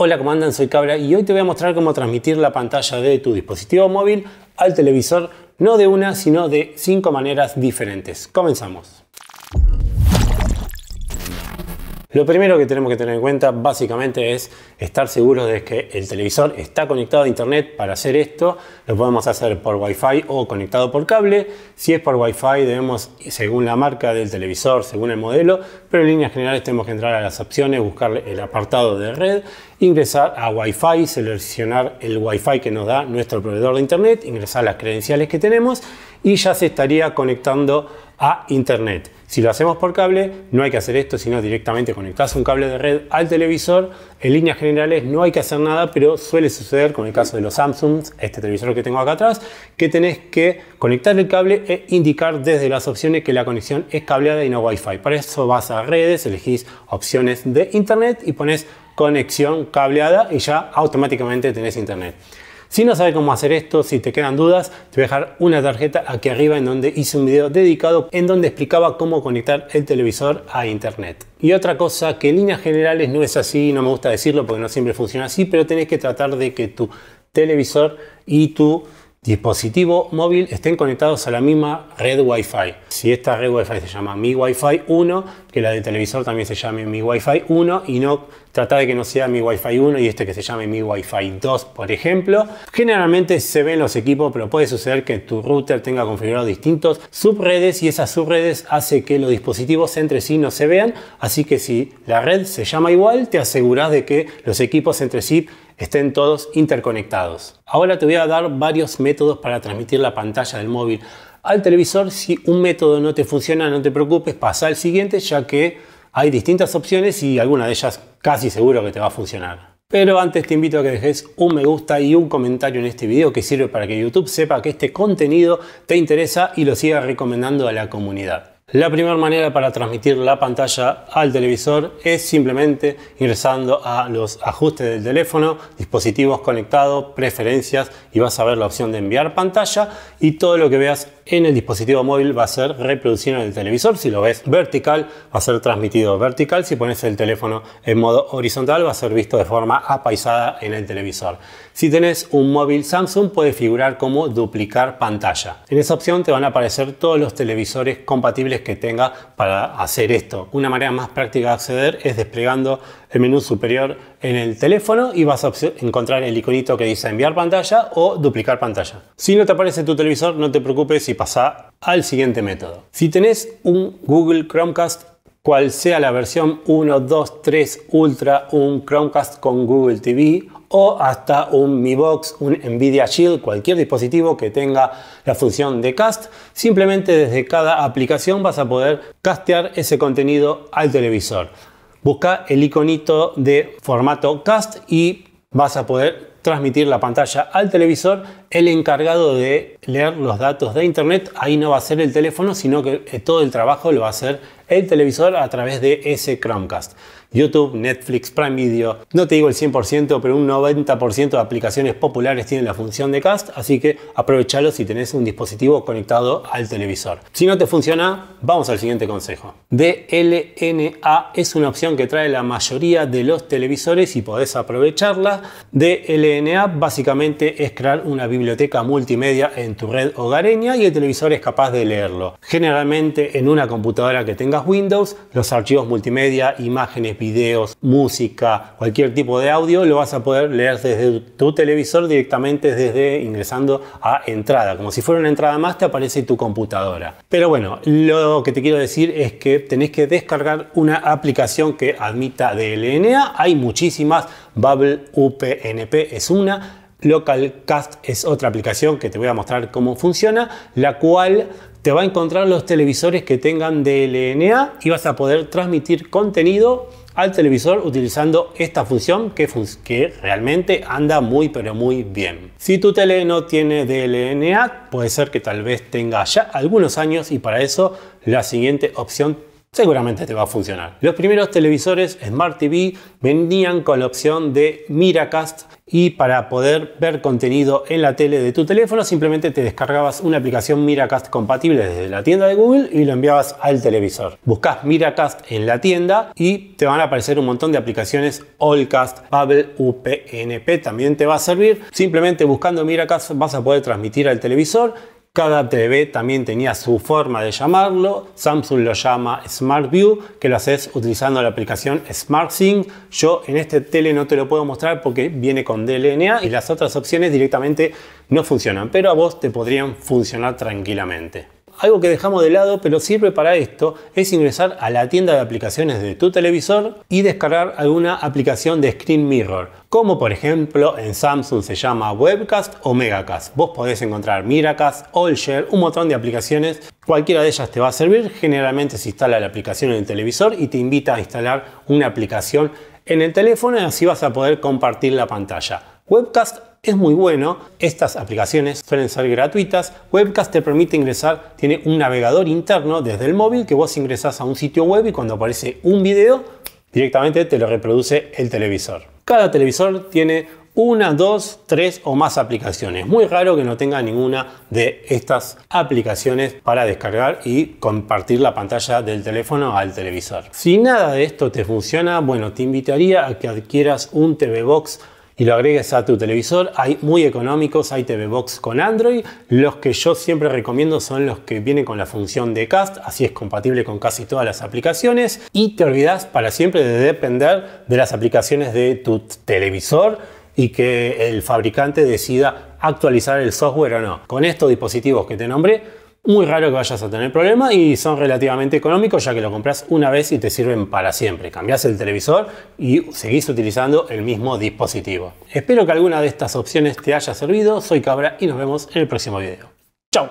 Hola, ¿cómo andan? Soy Cabra y hoy te voy a mostrar cómo transmitir la pantalla de tu dispositivo móvil al televisor, no de una, sino de cinco maneras diferentes. Comenzamos. Lo primero que tenemos que tener en cuenta básicamente es estar seguros de que el televisor está conectado a internet para hacer esto. Lo podemos hacer por Wi-Fi o conectado por cable. Si es por Wi-Fi debemos, según la marca del televisor, según el modelo, pero en líneas generales tenemos que entrar a las opciones, buscar el apartado de red, ingresar a Wi-Fi, seleccionar el Wi-Fi que nos da nuestro proveedor de internet, ingresar las credenciales que tenemos y ya se estaría conectando a Internet. Si lo hacemos por cable, no hay que hacer esto, sino directamente conectás un cable de red al televisor. En líneas generales no hay que hacer nada, pero suele suceder con el caso de los Samsung, este televisor que tengo acá atrás, que tenés que conectar el cable e indicar desde las opciones que la conexión es cableada y no wifi. fi Para eso vas a redes, elegís opciones de Internet y pones conexión cableada y ya automáticamente tenés Internet. Si no sabes cómo hacer esto, si te quedan dudas, te voy a dejar una tarjeta aquí arriba en donde hice un video dedicado en donde explicaba cómo conectar el televisor a internet. Y otra cosa que en líneas generales no es así, no me gusta decirlo porque no siempre funciona así, pero tenés que tratar de que tu televisor y tu dispositivo móvil estén conectados a la misma red Wi-Fi. Si esta red Wi-Fi se llama Mi Wi-Fi 1, que la del televisor también se llame Mi Wi-Fi 1 y no tratar de que no sea Mi Wi-Fi 1 y este que se llame Mi Wi-Fi 2, por ejemplo. Generalmente se ven los equipos, pero puede suceder que tu router tenga configurados distintos subredes y esas subredes hace que los dispositivos entre sí no se vean, así que si la red se llama igual, te aseguras de que los equipos entre sí estén todos interconectados. Ahora te voy a dar varios métodos para transmitir la pantalla del móvil al televisor. Si un método no te funciona, no te preocupes, pasa al siguiente ya que hay distintas opciones y alguna de ellas casi seguro que te va a funcionar. Pero antes te invito a que dejes un me gusta y un comentario en este video que sirve para que YouTube sepa que este contenido te interesa y lo siga recomendando a la comunidad. La primera manera para transmitir la pantalla al televisor es simplemente ingresando a los ajustes del teléfono, dispositivos conectados, preferencias y vas a ver la opción de enviar pantalla y todo lo que veas en el dispositivo móvil va a ser reproducido en el televisor. Si lo ves vertical, va a ser transmitido vertical. Si pones el teléfono en modo horizontal, va a ser visto de forma apaisada en el televisor. Si tenés un móvil Samsung, puede figurar como duplicar pantalla. En esa opción te van a aparecer todos los televisores compatibles que tenga para hacer esto. Una manera más práctica de acceder es desplegando el menú superior en el teléfono y vas a encontrar el iconito que dice enviar pantalla o duplicar pantalla. Si no te aparece tu televisor, no te preocupes y pasa al siguiente método. Si tenés un Google Chromecast, cual sea la versión 1, 2, 3 Ultra, un Chromecast con Google TV o hasta un Mi Box, un Nvidia Shield, cualquier dispositivo que tenga la función de cast. Simplemente desde cada aplicación vas a poder castear ese contenido al televisor busca el iconito de formato cast y vas a poder transmitir la pantalla al televisor. El encargado de leer los datos de internet, ahí no va a ser el teléfono, sino que eh, todo el trabajo lo va a hacer el televisor a través de ese Chromecast. YouTube, Netflix, Prime Video. No te digo el 100%, pero un 90% de aplicaciones populares tienen la función de cast, así que aprovechalo si tenés un dispositivo conectado al televisor. Si no te funciona, vamos al siguiente consejo. DLNA es una opción que trae la mayoría de los televisores y podés aprovecharla. DLNA básicamente es crear una biblioteca multimedia en tu red hogareña y el televisor es capaz de leerlo. Generalmente en una computadora que tengas Windows, los archivos multimedia, imágenes, videos, música, cualquier tipo de audio, lo vas a poder leer desde tu televisor directamente desde ingresando a entrada. Como si fuera una entrada más, te aparece tu computadora. Pero bueno, lo que te quiero decir es que tenés que descargar una aplicación que admita DLNA. Hay muchísimas. Bubble UPNP es una. Localcast es otra aplicación que te voy a mostrar cómo funciona, la cual te va a encontrar los televisores que tengan DLNA y vas a poder transmitir contenido al televisor utilizando esta función que, realmente anda muy pero muy bien. Si tu tele no tiene DLNA, puede ser que tal vez tenga ya algunos años y para eso la siguiente opción seguramente te va a funcionar. Los primeros televisores Smart TV venían con la opción de Miracast y para poder ver contenido en la tele de tu teléfono simplemente te descargabas una aplicación Miracast compatible desde la tienda de Google y lo enviabas al televisor. Buscas Miracast en la tienda y te van a aparecer un montón de aplicaciones Allcast, Babel, UPNP también te va a servir. Simplemente buscando Miracast vas a poder transmitir al televisor cada TV también tenía su forma de llamarlo. Samsung lo llama Smart View, que lo haces utilizando la aplicación Smart Sync. Yo en este tele no te lo puedo mostrar porque viene con DLNA y las otras opciones directamente no funcionan, pero a vos te podrían funcionar tranquilamente algo que dejamos de lado, pero sirve para esto, es ingresar a la tienda de aplicaciones de tu televisor y descargar alguna aplicación de Screen Mirror, como por ejemplo en Samsung se llama Webcast o Megacast. Vos podés encontrar Miracast, AllShare, un montón de aplicaciones. Cualquiera de ellas te va a servir. Generalmente se instala la aplicación en el televisor y te invita a instalar una aplicación en el teléfono y así vas a poder compartir la pantalla. Webcast es muy bueno. Estas aplicaciones suelen ser gratuitas. Webcast te permite ingresar, tiene un navegador interno desde el móvil que vos ingresas a un sitio web y cuando aparece un video directamente te lo reproduce el televisor. Cada televisor tiene una, dos, tres o más aplicaciones. Muy raro que no tenga ninguna de estas aplicaciones para descargar y compartir la pantalla del teléfono al televisor. Si nada de esto te funciona, bueno, te invitaría a que adquieras un TV Box y lo agregues a tu televisor. Hay muy económicos, hay TV Box con Android. Los que yo siempre recomiendo son los que vienen con la función de cast, así es compatible con casi todas las aplicaciones. Y te olvidas para siempre de depender de las aplicaciones de tu televisor y que el fabricante decida actualizar el software o no. Con estos dispositivos que te nombré, muy raro que vayas a tener problema y son relativamente económicos ya que lo compras una vez y te sirven para siempre. Cambias el televisor y seguís utilizando el mismo dispositivo. Espero que alguna de estas opciones te haya servido. Soy Cabra y nos vemos en el próximo video. ¡Chao!